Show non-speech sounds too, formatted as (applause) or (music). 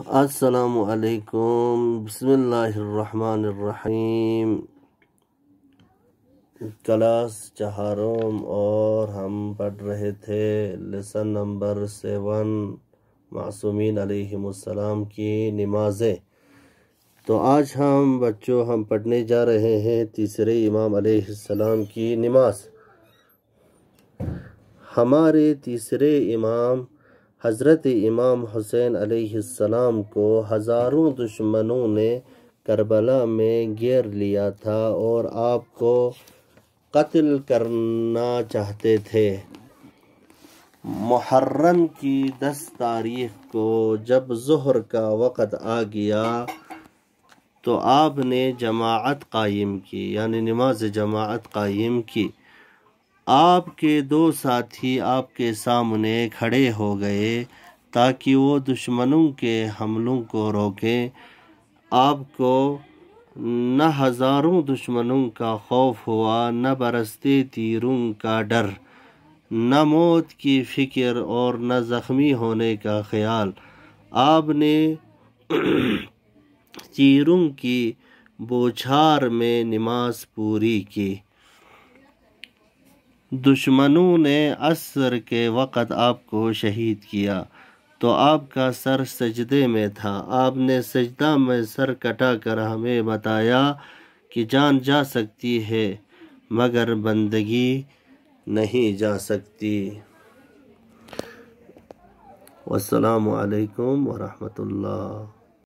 असलकुम बसमीम क्लास चहारोम और हम पढ़ रहे थे लेसन नंबर सेवन मासूमिन अलैहिस्सलाम की नमाज़ें तो आज हम बच्चों हम पढ़ने जा रहे हैं तीसरे इमाम अलैहिस्सलाम की नमाज हमारे तीसरे इमाम हज़रत इमाम हुसैन अलैहिस्सलाम को हज़ारों दुश्मनों ने करबला में घेर लिया था और आपको कत्ल करना चाहते थे मुहर्रम की दस तारीख को जब जहर का वक़्त आ गया तो आपने जमात कायम की यानी नमाज जमात कायम की आपके दो साथी आपके सामने खड़े हो गए ताकि वो दुश्मनों के हमलों को रोकें आपको न हज़ारों दुश्मनों का खौफ हुआ न बरसते तीरों का डर न मौत की फ़िक्र और न ज़ख्मी होने का ख्याल आपने (clears throat) तीरों की बोछार में नमाज पूरी की दुश्मनों ने असर के वक़्त आपको शहीद किया तो आपका सर सजदे में था आपने सजदा में सर कटा कर हमें बताया कि जान जा सकती है मगर बंदगी नहीं जा सकती वालेकुम वरहमतुल्लाह